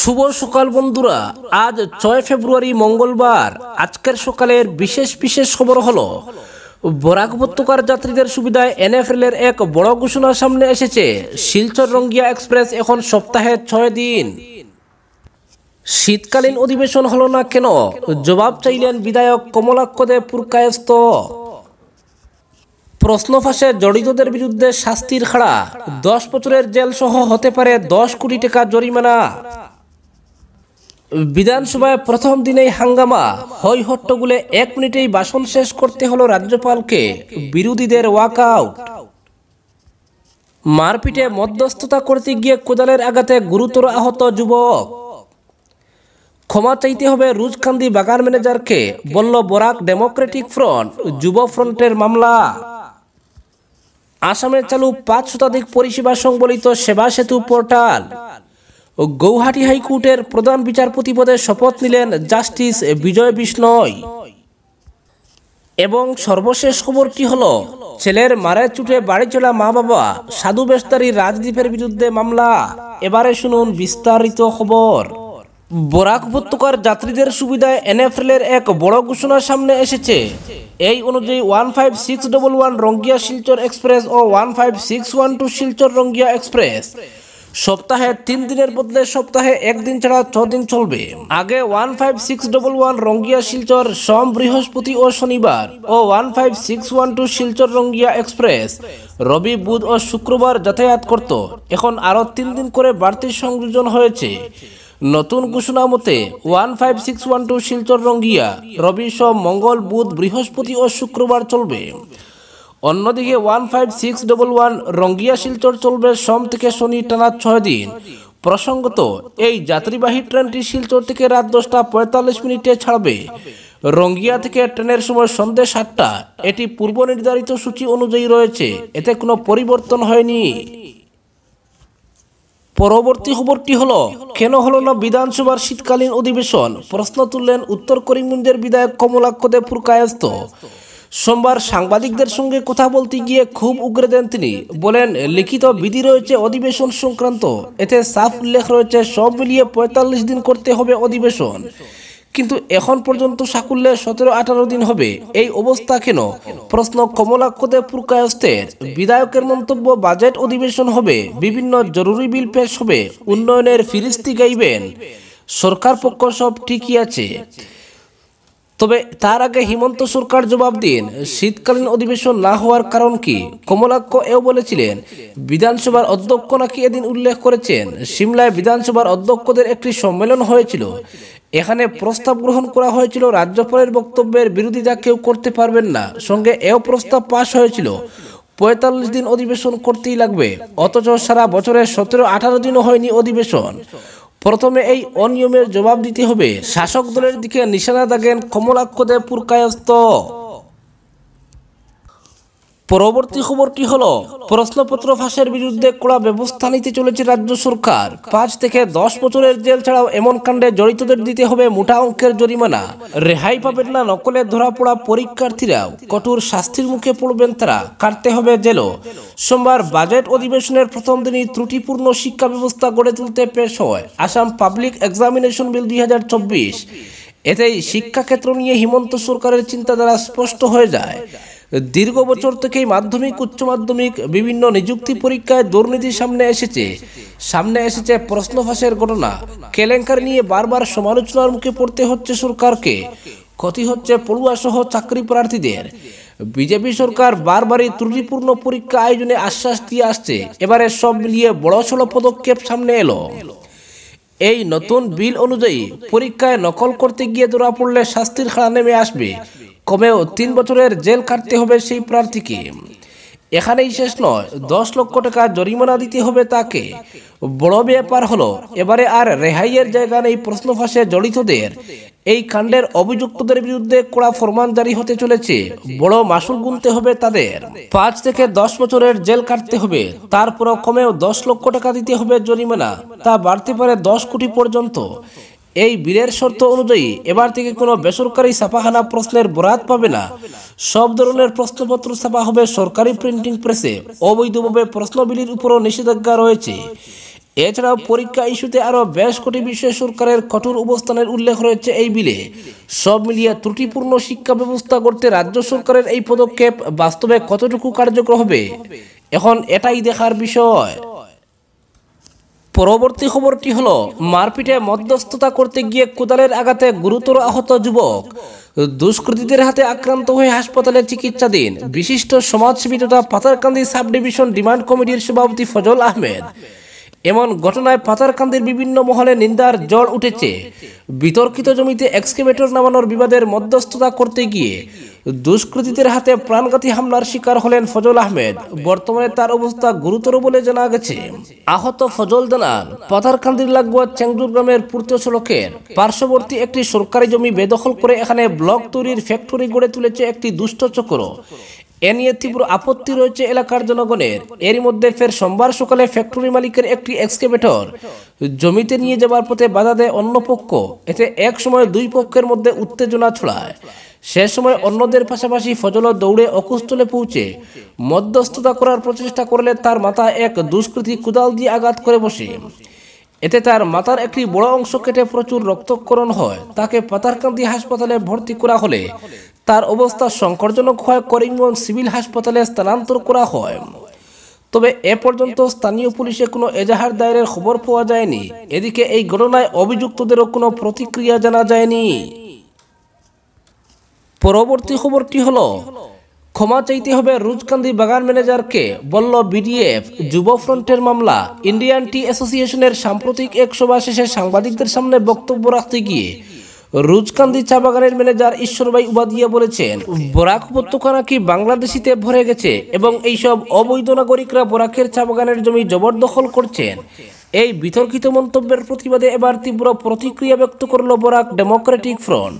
শুভ সকাল বন্ধুরা আজ ছয় ফেব্রুয়ারি মঙ্গলবার আজকের সকালের বিশেষ বিশেষ খবর হলো বরাক উপত্যকার যাত্রীদের সুবিধায় এনএফএলের এক বড় ঘোষণা সামনে এসেছে শিলচর রঙ্গিয়া এক্সপ্রেস এখন সপ্তাহে ছয় দিন শীতকালীন অধিবেশন হলো না কেন জবাব চাইলেন বিধায়ক কমলাক্ষদে পুরকায়স্ত প্রশ্ন ফাঁসে জড়িতদের বিরুদ্ধে শাস্তির খাড়া দশ বছরের জেল সহ হতে পারে দশ কোটি টাকা জরিমানা বিধানসভায় প্রথম দিনেই হাঙ্গামা হই হট্টগুলে এক মিনিটেই ভাষণ শেষ করতে হলো রাজ্যপালকে বিরোধীদের ওয়াকআউট মারপিটে মধ্যস্থতা করতে গিয়ে কোদালের আঘাতে গুরুতর আহত যুবক ক্ষমা চাইতে হবে রুজকান্দি বাগান ম্যানেজারকে বলল বরাক ডেমোক্রেটিক ফ্রন্ট যুব ফ্রন্টের মামলা আসামে চালু পাঁচ শতাধিক পরিষেবা সংবলিত সেবা সেতু পোর্টাল গৌহাটি হাইকোর্টের প্রধান বিচারপতি পদে শপথ নিলেন জাস্টিস বিজয় বিষ্ণয় এবং সর্বশেষ খবরটি হল ছেলের মারের চুটে বাড়ি চলা মা বাবা সাধু বেস্তারি রাজদীপের বিরুদ্ধে মামলা এবারে শুনুন বিস্তারিত খবর বরাক উপত্যকার যাত্রীদের সুবিধায় এনএফএলের এক বড় ঘোষণার সামনে এসেছে এই অনুযায়ী one five six double one Rangiya Silchar express ও one five six one two Silchar Rangiya express সপ্তাহে তিন দিনের বদলে সপ্তাহে একদিন ছাড়া ছ দিন চলবে আগে one five six double one Rangiya Silchar সোম বৃহস্পতি ও শনিবার ও one five six one two Silchar Rangiya express রবি বুধ ও শুক্রবার যাতায়াত করত এখন আরও তিন দিন করে বাড়তি সংযোজন হয়েছে নতুন ঘোষণা মতে one five six one two Silchar Rangiya রবি সোম মঙ্গল বুধ বৃহস্পতি ও শুক্রবার চলবে অন্যদিকে one five six double one Rangiya Silchar চলবে সোম থেকে শনি টানা ছয় দিন প্রসঙ্গত এই যাত্রীবাহী ট্রেনটি শিলচর থেকে রাত দশটা পঁয়তাল্লিশ মিনিটে ছাড়বে রঙ্গিয়া থেকে ট্রেনের সময় সন্ধ্যে সাতটা এটি পূর্ব নির্ধারিত সূচি অনুযায়ী রয়েছে এতে কোনো পরিবর্তন হয়নি পরবর্তী খবরটি হলো কেন হলো না বিধানসভার শীতকালীন অধিবেশন প্রশ্ন তুললেন উত্তর করিমগঞ্জের বিধায়ক কমলাক্ষ দেবপুর কায়স্থ সোমবার সাংবাদিকদের সঙ্গে কথা বলতে গিয়ে খুব উগ্রে দেন তিনি বলেন লিখিত বিধি রয়েছে অধিবেশন সংক্রান্ত এতে সাফ উল্লেখ রয়েছে সব মিলিয়ে পঁয়তাল্লিশ দিন করতে হবে অধিবেশন কিন্তু এখন পর্যন্ত সাকুল্যে সতেরো আঠারো দিন হবে এই অবস্থা কেন প্রশ্ন কমলাক্ষদে পুরকায়স্তের বিধায়কের মন্তব্য বাজেট অধিবেশন হবে বিভিন্ন জরুরি বিল পেশ হবে উন্নয়নের ফিরিস্তি গাইবেন সরকার পক্ষ সব ঠিকই আছে তবে তার আগে হিমন্ত সরকার জবাব দিন শীতকালীন অধিবেশন না হওয়ার কারণ কি কমলাক্ষ এও বলেছিলেন বিধানসভার অধ্যক্ষ নাকি এদিন উল্লেখ করেছেন সিমলায় বিধানসভার অধ্যক্ষদের একটি সম্মেলন হয়েছিল এখানে প্রস্তাব গ্রহণ করা হয়েছিল রাজ্যপালের বক্তব্যের বিরোধিতা কেউ করতে পারবেন না সঙ্গে এও প্রস্তাব পাশ হয়েছিল পঁয়তাল্লিশ দিন অধিবেশন করতেই লাগবে অথচ সারা বছরের সতেরো আঠারো দিনও হয়নি অধিবেশন প্রথমে এই অনিয়মের জবাব দিতে হবে শাসক দলের দিকে নিশানা দাগেন কমলাক্ষদে পুরকায়স্ত পরবর্তী খবরটি হল প্রশ্নপত্র ফাঁসের বিরুদ্ধে কড়া ব্যবস্থা নিতে চলেছে রাজ্য সরকার পাঁচ থেকে দশ বছরের জেল ছাড়াও এমন কাণ্ডে জড়িতদের দিতে হবে মোটা অঙ্কের জরিমানা রেহাই পাবেন না নকলে ধরা পড়া পরীক্ষার্থীরাও কঠোর শাস্তির মুখে পড়বেন তারা কাটতে হবে জেল সোমবার বাজেট অধিবেশনের প্রথম দিনই ত্রুটিপূর্ণ শিক্ষা ব্যবস্থা গড়ে তুলতে পেশ হয় আসাম পাবলিক এক্সামিনেশন বিল দুই এতেই শিক্ষাক্ষেত্র নিয়ে হিমন্ত সরকারের চিন্তাধারা স্পষ্ট হয়ে যায় দীর্ঘ বছর থেকেই মাধ্যমিক উচ্চ মাধ্যমিক বিভিন্ন নিযুক্তি পরীক্ষায় দুর্নীতি সামনে এসেছে সামনে এসেছে প্রশ্ন ফাঁসের ঘটনা কেলেঙ্কার নিয়ে বারবার সমালোচনার মুখে পড়তে হচ্ছে সরকারকে ক্ষতি হচ্ছে পড়ুয়াসহ চাকরি প্রার্থীদের বিজেপি সরকার বারবারই ত্রুটিপূর্ণ পরীক্ষা আয়োজনে আশ্বাস দিয়ে আসছে এবারে সব মিলিয়ে বড়সড় পদক্ষেপ সামনে এলো এই নতুন বিল অনুযায়ী পরীক্ষায় নকল করতে গিয়ে ধরা পড়লে শাস্তির খাড়া নেমে আসবে কমেও তিন বছরের জেল কাটতে হবে সেই প্রার্থীকে এখানেই শেষ নয় দশ লক্ষ টাকা জরিমানা দিতে হবে তাকে বড় ব্যাপার হলো এবারে আর রেহাইয়ের জায়গা নেই প্রশ্ন ফাঁসে জড়িতদের এই কাণ্ডের অভিযুক্তদের বিরুদ্ধে কড়া ফরমান জারি হতে চলেছে বড় মাসুল গুনতে হবে তাদের পাঁচ থেকে দশ বছরের জেল কাটতে হবে তারপরও কমেও দশ লক্ষ টাকা দিতে হবে জরিমানা তা বাড়তে পারে দশ কোটি পর্যন্ত এই বিলের শর্ত অনুযায়ী এবার থেকে কোনো বেসরকারি ছাপাখানা প্রশ্নের বরাত পাবে না সব ধরনের প্রশ্নপত্র ছাপা হবে সরকারি প্রিন্টিং প্রেসে অবৈধভাবে প্রশ্ন বিলির উপরও নিষেধাজ্ঞা রয়েছে এছাড়াও পরীক্ষা ইস্যুতে আরও বেশ কটি বিষয়ে সরকারের কঠোর অবস্থানের উল্লেখ রয়েছে এই বিলে সব মিলিয়ে ত্রুটিপূর্ণ শিক্ষা ব্যবস্থা করতে রাজ্য সরকারের এই পদক্ষেপ বাস্তবে কতটুকু কার্যকর হবে এখন এটাই দেখার বিষয় পরবর্তী খবরটি হল মারপিটে মধ্যস্থতা করতে গিয়ে কোদালের আঘাতে গুরুতর আহত যুবক দুষ্কৃতীদের হাতে আক্রান্ত হয়ে হাসপাতালে চিকিৎসাধীন বিশিষ্ট সমাজসেবী তথা পাথারকান্দি সাব ডিভিশন ডিমান্ড কমিটির সভাপতি ফজল আহমেদ এমন ঘটনায় পাতারকান্দির বিভিন্ন মহলে নিন্দার জল উঠেছে বিতর্কিত জমিতে এক্সকেভেটর নামানোর বিবাদের মধ্যস্থতা করতে গিয়ে দুষ্কৃতীদের হাতে প্রাণঘাতী হামলার শিকার হলেন ফজল আহমেদ বর্তমানে তার অবস্থা গুরুতর বলে জানা গেছে আহত ফজল জানান পাতারকান্দির লাগোয়া চেংদুর গ্রামের পূর্ত সড়কের পার্শ্ববর্তী একটি সরকারি জমি বেদখল করে এখানে ব্লক তৈরির ফ্যাক্টরি গড়ে তুলেছে একটি দুষ্ট চক্র এ নিয়ে তীব্র আপত্তি রয়েছে এলাকার জনগণের এর মধ্যে ফের সোমবার সকালে ফ্যাক্টরি মালিকের একটি এক্সকেভেটর জমিতে নিয়ে যাওয়ার পথে বাধা দেয় অন্য পক্ষ এতে এক সময় দুই পক্ষের মধ্যে উত্তেজনা ছড়ায় সে সময় অন্যদের পাশাপাশি ফজল দৌড়ে অকুস্থলে পৌঁছে মধ্যস্থতা করার প্রচেষ্টা করলে তার মাথা এক দুষ্কৃতী কুদাল দিয়ে আঘাত করে বসে এতে তার মাথার একটি বড় অংশ কেটে প্রচুর রক্তক্ষরণ হয় তাকে পাতারকান্দি হাসপাতালে ভর্তি করা হলে তার অবস্থা সংকটজনক হয় করিমগঞ্জ সিভিল হাসপাতালে স্থানান্তর করা হয় তবে এ পর্যন্ত স্থানীয় পুলিশে কোনো এজাহার দায়েরের খবর পাওয়া যায়নি এদিকে এই ঘটনায় অভিযুক্তদেরও কোনো প্রতিক্রিয়া জানা যায়নি পরবর্তী খবরটি হল ক্ষমা চাইতে হবে রুজকান্দি বাগান ম্যানেজারকে বলল বিডিএফ যুব ফ্রন্টের মামলা ইন্ডিয়ান টি অ্যাসোসিয়েশনের সাম্প্রতিক এক সভা শেষে সাংবাদিকদের সামনে বক্তব্য রাখতে গিয়ে রুজকান্দি চা বাগানের ম্যানেজার ঈশ্বরবাই উবাদিয়া বলেছেন বরাক উপত্যকা নাকি বাংলাদেশিতে ভরে গেছে এবং এইসব অবৈধ নাগরিকরা বরাকের চা বাগানের জমি জবরদখল করছেন এই বিতর্কিত মন্তব্যের প্রতিবাদে এবার তীব্র প্রতিক্রিয়া ব্যক্ত করল বরাক ডেমোক্রেটিক ফ্রন্ট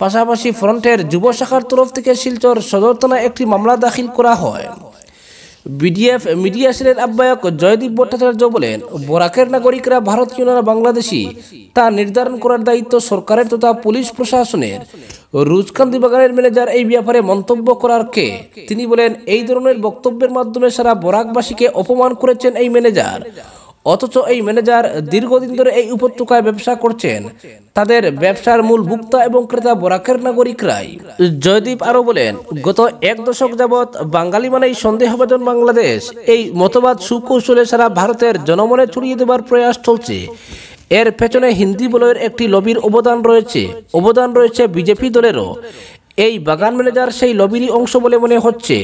পাশাপাশি ফ্রন্টের যুব শাখার তরফ থেকে শিলচর সদর একটি মামলা দাখিল করা হয় বিডিএফ মিডিয়া সেলের আহ্বায়ক জয়দীপ ভট্টাচার্য বলেন বরাকের নাগরিকরা ভারতীয় না বাংলাদেশি তা নির্ধারণ করার দায়িত্ব সরকারের তথা পুলিশ প্রশাসনের রুজকান্দি বাগানের ম্যানেজার এই ব্যাপারে মন্তব্য করার কে তিনি বলেন এই ধরনের বক্তব্যের মাধ্যমে সারা বরাকবাসীকে অপমান করেছেন এই ম্যানেজার অথচ এই ম্যানেজার দীর্ঘদিন ধরে এই উপত্যকায় ব্যবসা করছেন তাদের ব্যবসার মূল ভুক্তা এবং ক্রেতা বরাকের নাগরিকরাই জয়দীপ আরও বলেন গত এক দশক যাবৎ বাঙালি মানেই সন্দেহভাজন বাংলাদেশ এই মতবাদ সুকৌশলে সারা ভারতের জনমনে ছড়িয়ে দেবার প্রয়াস চলছে এর পেছনে হিন্দি বলয়ের একটি লবির অবদান রয়েছে অবদান রয়েছে বিজেপি দলেরও এই বাগান ম্যানেজার সেই লবিরই অংশ বলে মনে হচ্ছে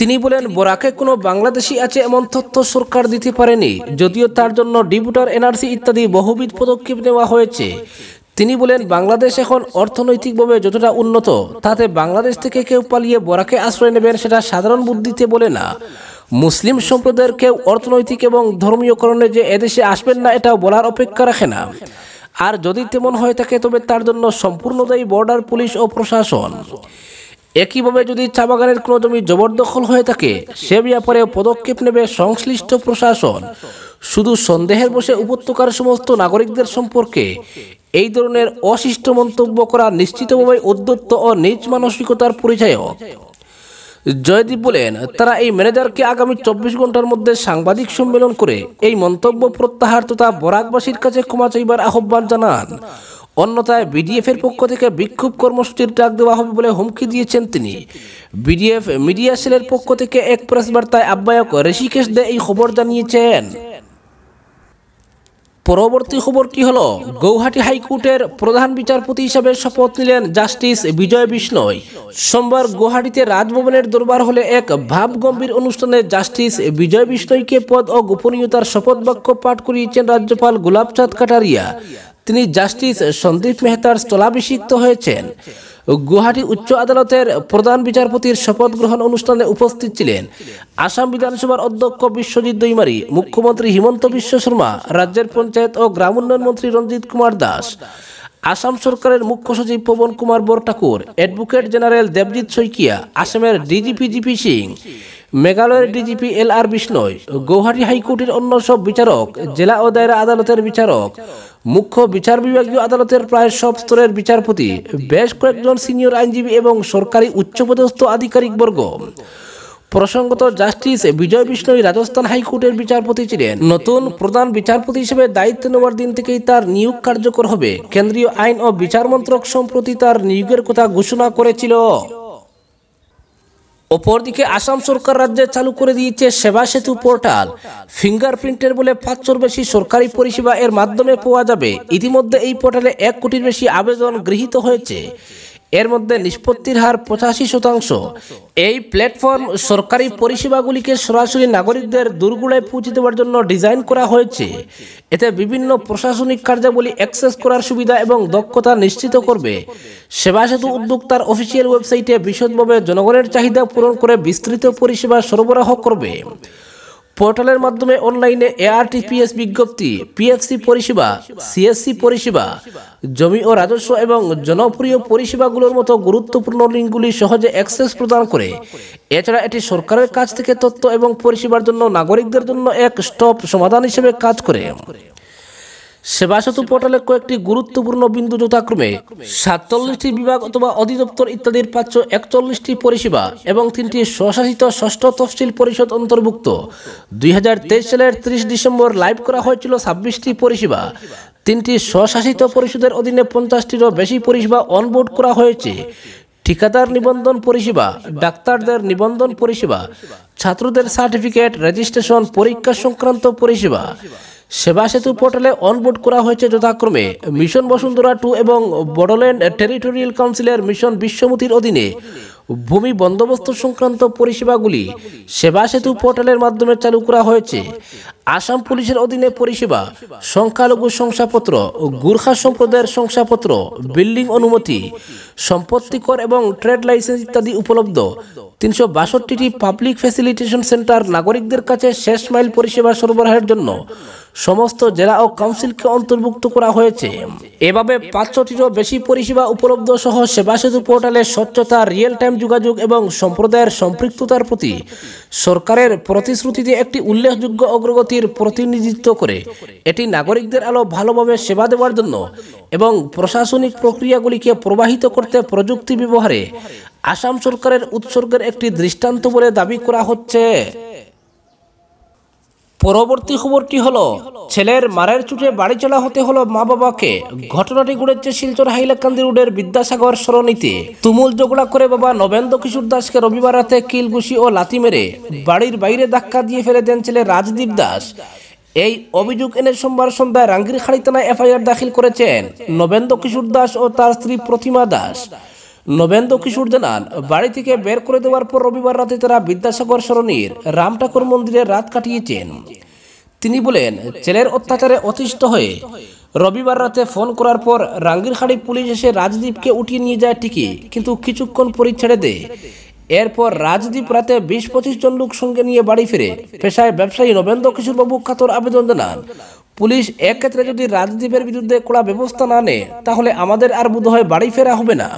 তিনি বলেন বোরাকে কোনো বাংলাদেশি আছে এমন তথ্য সরকার দিতে পারেনি যদিও তার জন্য ডিপুটার এনআরসি ইত্যাদি বহুবিধ পদক্ষেপ নেওয়া হয়েছে তিনি বলেন বাংলাদেশ এখন অর্থনৈতিকভাবে যতটা উন্নত তাতে বাংলাদেশ থেকে কেউ পালিয়ে বরাকে আশ্রয় নেবেন সেটা সাধারণ বুদ্ধিতে বলে না মুসলিম সম্প্রদায়ের কেউ অর্থনৈতিক এবং ধর্মীয়করণে যে এদেশে আসবেন না এটাও বলার অপেক্ষা রাখে না আর যদি তেমন হয়ে থাকে তবে তার জন্য সম্পূর্ণ দায়ী বর্ডার পুলিশ ও প্রশাসন একইভাবে যদি চা বাগানের কোনো জমি জবরদখল হয়ে থাকে সে ব্যাপারে পদক্ষেপ নেবে সংশ্লিষ্ট প্রশাসন শুধু সন্দেহের বসে উপত্যকার সমস্ত নাগরিকদের সম্পর্কে এই ধরনের অশিষ্ট মন্তব্য করা নিশ্চিতভাবে উদ্যত্ত ও নিজ মানসিকতার পরিচয়ক জয়দীপ বলেন তারা এই ম্যানেজারকে আগামী চব্বিশ ঘন্টার মধ্যে সাংবাদিক সম্মেলন করে এই মন্তব্য প্রত্যাহার তথা বরাকবাসীর কাছে ক্ষমা চাইবার আহ্বান জানান অন্যথায় বিডিএফ এর পক্ষ থেকে বিক্ষোভ কর্মসূচির ডাক দেওয়া হবে বলে হুমকি দিয়েছেন তিনি বিডিএফ মিডিয়া সেলের পক্ষ থেকে এক প্রেস বার্তায় আহ্বায়ক ঋষিকেশ দে এই খবর জানিয়েছেন পরবর্তী খবর কি হলো গৌহাটি হাইকোর্টের প্রধান বিচারপতি হিসাবে শপথ নিলেন জাস্টিস বিজয় বিষ্ণয় সোমবার গৌহাটিতে রাজভবনের দরবার হলে এক ভাবগম্ভীর অনুষ্ঠানে জাস্টিস বিজয় বিষ্ণয়কে পদ ও গোপনীয়তার শপথ বাক্য পাঠ করিয়েছেন রাজ্যপাল গোলাপচাঁদ কাটারিয়া তিনি জাস্টিস সন্দীপ মেহতার স্থলাভিষিক্ত হয়েছেন গুয়াহাটি উচ্চ আদালতের প্রধান বিচারপতির শপথ গ্রহণ অনুষ্ঠানে উপস্থিত ছিলেন আসাম বিধানসভার অধ্যক্ষ বিশ্বজিৎ দৈমারি মুখ্যমন্ত্রী হিমন্ত বিশ্ব শর্মা রাজ্যের পঞ্চায়েত ও গ্রাম উন্নয়ন মন্ত্রী রঞ্জিত কুমার দাস আসাম সরকারের মুখ্য সচিব পবন কুমার বরঠাকুর অ্যাডভোকেট জেনারেল দেবজিৎ শইকিয়া আসামের ডিজিপি জিপি সিং মেঘালয়ের ডিজিপি এল আর বিষ্ণয় গৌহাটি হাইকোর্টের অন্য সব বিচারক জেলা ও দায়রা আদালতের বিচারক মুখ্য বিচার বিভাগীয় আদালতের প্রায় সব স্তরের বিচারপতি বেশ কয়েকজন সিনিয়র আইনজীবী এবং সরকারি উচ্চপদস্থ আধিকারিকবর্গ প্রসঙ্গত জাস্টিস বিজয় বিষ্ণই রাজস্থান হাইকোর্টের বিচারপতি ছিলেন নতুন প্রধান বিচারপতি হিসেবে দায়িত্ব নেওয়ার দিন থেকেই তার নিয়োগ কার্যকর হবে কেন্দ্রীয় আইন ও বিচার মন্ত্রক সম্প্রতি তার নিয়োগের কথা ঘোষণা করেছিল অপরদিকে আসাম সরকার রাজ্যে চালু করে দিয়েছে সেবা সেতু পোর্টাল ফিঙ্গারপ্রিন্টের বলে পাঁচশোর বেশি সরকারি পরিষেবা এর মাধ্যমে পাওয়া যাবে ইতিমধ্যে এই পোর্টালে এক কোটির বেশি আবেদন গৃহীত হয়েছে এর মধ্যে নিষ্পত্তির হার পঁচাশি শতাংশ এই প্ল্যাটফর্ম সরকারি পরিষেবাগুলিকে সরাসরি নাগরিকদের দুর্গুড়ায় পৌঁছে দেওয়ার জন্য ডিজাইন করা হয়েছে এতে বিভিন্ন প্রশাসনিক কার্যাবলী অ্যাক্সেস করার সুবিধা এবং দক্ষতা নিশ্চিত করবে সেবা সেতু উদ্যোক্তার অফিসিয়াল ওয়েবসাইটে বিশদভাবে জনগণের চাহিদা পূরণ করে বিস্তৃত পরিষেবা সরবরাহ করবে পোর্টালের মাধ্যমে অনলাইনে এআরটিপিএস বিজ্ঞপ্তি পিএফসি পরিষেবা সিএসসি পরিষেবা জমি ও রাজস্ব এবং জনপ্রিয় পরিষেবাগুলোর মতো গুরুত্বপূর্ণ লিঙ্কগুলি সহজে অ্যাক্সেস প্রদান করে এছাড়া এটি সরকারের কাছ থেকে তথ্য এবং পরিষেবার জন্য নাগরিকদের জন্য এক স্টপ সমাধান হিসেবে কাজ করে সেবাসেতু পোর্টালে কয়েকটি গুরুত্বপূর্ণ বিন্দু যথাক্রমে সাতচল্লিশটি বিভাগ অথবা অধিদপ্তর ইত্যাদির পাঁচশো একচল্লিশটি পরিষেবা এবং তিনটি স্বশাসিত ষষ্ঠ তফসিল পরিষদ অন্তর্ভুক্ত দুই সালের ত্রিশ ডিসেম্বর লাইভ করা হয়েছিল ছাব্বিশটি পরিষেবা তিনটি স্বশাসিত পরিষদের অধীনে পঞ্চাশটিরও বেশি পরিষেবা অনবোর্ড করা হয়েছে ঠিকাদার নিবন্ধন পরিষেবা ডাক্তারদের নিবন্ধন পরিষেবা ছাত্রদের সার্টিফিকেট রেজিস্ট্রেশন পরীক্ষা সংক্রান্ত পরিষেবা সেবা সেতু পোর্টালে অনবোর্ড করা হয়েছে যথাক্রমে মিশন বসুন্ধরা টু এবং বড়োল্যান্ড টেরিটোরিয়াল কাউন্সিলের মিশন বিশ্বমতির অধীনে ভূমি বন্দোবস্ত সংক্রান্ত পরিষেবাগুলি সেবা সেতু পোর্টালের মাধ্যমে চালু করা হয়েছে আসাম পুলিশের অধীনে পরিষেবা সংখ্যালঘু শংসাপত্র গুর্খা সম্প্রদায়ের শংসাপত্র বিল্ডিং অনুমতি সম্পত্তি কর এবং ট্রেড লাইসেন্স ইত্যাদি উপলব্ধ তিনশো বাষট্টিটি পাবলিক ফ্যাসিলিটেশন সেন্টার নাগরিকদের কাছে শেষ মাইল পরিষেবা সরবরাহের জন্য সমস্ত জেলা ও কাউন্সিলকে অন্তর্ভুক্ত করা হয়েছে এভাবে পাঁচশোটিরও বেশি পরিষেবা উপলব্ধ সহ সেবা সেতু পোর্টালে স্বচ্ছতা রিয়েল টাইম আঞ্চলিক যোগাযোগ এবং সম্প্রদায়ের সম্পৃক্ততার প্রতি সরকারের প্রতিশ্রুতিতে একটি উল্লেখযোগ্য অগ্রগতির প্রতিনিধিত্ব করে এটি নাগরিকদের আলো ভালোভাবে সেবা দেওয়ার জন্য এবং প্রশাসনিক প্রক্রিয়াগুলিকে প্রবাহিত করতে প্রযুক্তি ব্যবহারে আসাম সরকারের উৎসর্গের একটি দৃষ্টান্ত বলে দাবি করা হচ্ছে পরবর্তী খবরটি হলো ছেলের মারের চুটে বাড়ি চলা হতে হলো মা বাবাকে ঘটনাটি ঘুরেছে শিলচর হাইলাকান্দি রোডের বিদ্যাসাগর সরণীতে তুমুল জগড়া করে বাবা নবেন্দ্র কিশোর দাসকে রবিবার রাতে কিলগুসি ও লাতি মেরে বাড়ির বাইরে ধাক্কা দিয়ে ফেলে দেন ছেলে রাজদীপ দাস এই অভিযোগ এনে সোমবার সন্ধ্যায় রাঙ্গির খাড়ি থানায় এফআইআর দাখিল করেছেন নবেন্দ্র কিশোর দাস ও তার স্ত্রী প্রতিমা দাস নবেন্দ্র কিশোর জানান বাড়ি থেকে বের করে দেওয়ার পর রবিবার রাতে তারা বিদ্যাসাগর রাম রামঠাকুর মন্দিরে রাত কাটিয়েছেন তিনি বলেন ছেলের অত্যাচারে অতিষ্ঠ হয়ে রবিবার রাতে ফোন করার পর রাঙ্গিরহাড়ি পুলিশ এসে রাজদীপকে উঠিয়ে নিয়ে যায় ঠিকই কিন্তু কিছুক্ষণ পরই ছেড়ে দেয় এরপর রাজদীপ রাতে বিশ পঁচিশ জন লোক সঙ্গে নিয়ে বাড়ি ফিরে পেশায় ব্যবসায়ী নবেন্দ্র কিশোরবাবু খাতর আবেদন জানান পুলিশ এক্ষেত্রে যদি রাজদীপের বিরুদ্ধে কড়া ব্যবস্থা না নেয় তাহলে আমাদের আর বোধহয় বাড়ি ফেরা হবে না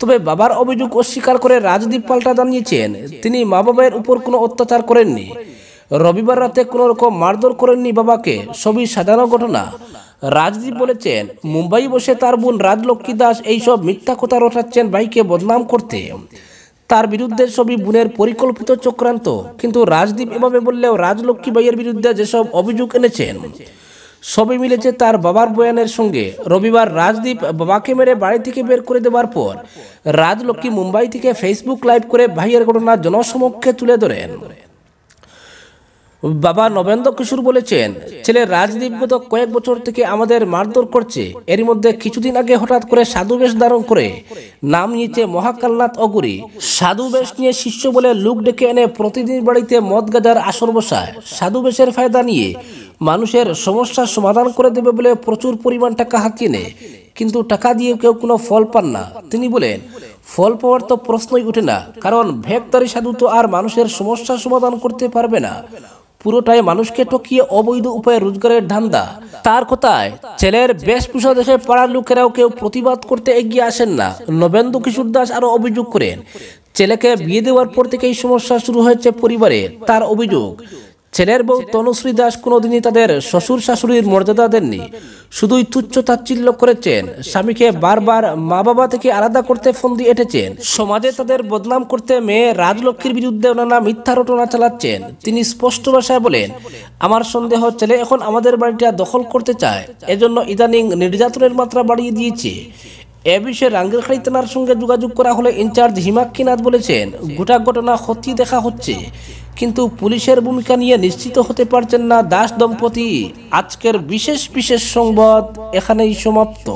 তবে বাবার অভিযোগ অস্বীকার করে রাজদীপ পাল্টা জানিয়েছেন তিনি মা বাবার উপর কোনো অত্যাচার করেননি রবিবার রাতে কোনো রকম মারধর করেননি বাবাকে সবই সাজানো ঘটনা রাজদীপ বলেছেন মুম্বাই বসে তার বোন রাজলক্ষ্মী দাস এইসব মিথ্যা কথা রটাচ্ছেন ভাইকে বদনাম করতে তার বিরুদ্ধে সবই বোনের পরিকল্পিত চক্রান্ত কিন্তু রাজদীপ এভাবে বললেও রাজলক্ষ্মী বাইয়ের বিরুদ্ধে যেসব অভিযোগ এনেছেন সবে মিলেছে তার বাবার বয়ানের সঙ্গে রবিবার রাজদীপ বাবাকে মেরে বাড়ি থেকে বের করে দেওয়ার পর রাজলক্ষ্মী মুম্বাই থেকে ফেসবুক লাইভ করে ভাইয়ের ঘটনা জনসমক্ষে তুলে ধরেন বাবা নবেন্দ্র কিশোর বলেছেন ছেলে রাজদীপ গত কয়েক বছর থেকে আমাদের মারধর করছে এর মধ্যে কিছুদিন আগে হঠাৎ করে সাধু বেশ ধারণ করে নাম নিয়েছে মহাকালনাথ অগুরি সাধু বেশ নিয়ে শিষ্য বলে লুক ডেকে এনে প্রতিদিন বাড়িতে মদ গাজার আসর বসায় সাধু বেশের ফায়দা নিয়ে মানুষের সমস্যার সমাধান করে দেবে বলে প্রচুর পরিমাণ টাকা হাতিয়ে নেয় কিন্তু টাকা দিয়ে কেউ কোনো ফল পান না তিনি বলেন ফল পাওয়ার তো প্রশ্নই ওঠে না কারণ ভেকদারি সাধু তো আর মানুষের সমস্যার সমাধান করতে পারবে না পুরোটাই মানুষকে টকিয়ে অবৈধ উপায়ে রোজগারের ধান্দা তার কথায় ছেলের বেশভূষা দেশে পাড়ার লোকেরাও কেউ প্রতিবাদ করতে এগিয়ে আসেন না নবেন্দু কিশোর দাস আরও অভিযোগ করেন ছেলেকে বিয়ে দেওয়ার পর থেকেই সমস্যা শুরু হয়েছে পরিবারে তার অভিযোগ ছেলের বউ তনুশ্রী দাস কোনোদিনই তাদের শ্বশুর শাশুড়ির মর্যাদা দেননি শুধুই তুচ্ছ তাচ্ছিল্য করেছেন স্বামীকে বারবার মা বাবা থেকে আলাদা করতে ফন্দি এঁটেছেন সমাজে তাদের বদনাম করতে মেয়ে রাজলক্ষ্মীর বিরুদ্ধে নানা মিথ্যা রটনা চালাচ্ছেন তিনি স্পষ্ট ভাষায় বলেন আমার সন্দেহ ছেলে এখন আমাদের বাড়িটা দখল করতে চায় এজন্য ইদানিং নির্যাতনের মাত্রা বাড়িয়ে দিয়েছে এ বিষয়ে রাঙ্গিরখাড়ি থানার সঙ্গে যোগাযোগ করা হলে ইনচার্জ হিমাক্ষী নাথ বলেছেন গোটা ঘটনা ক্ষতি দেখা হচ্ছে কিন্তু পুলিশের ভূমিকা নিয়ে নিশ্চিত হতে পারছেন না দাস দম্পতি আজকের বিশেষ বিশেষ সংবাদ এখানেই সমাপ্ত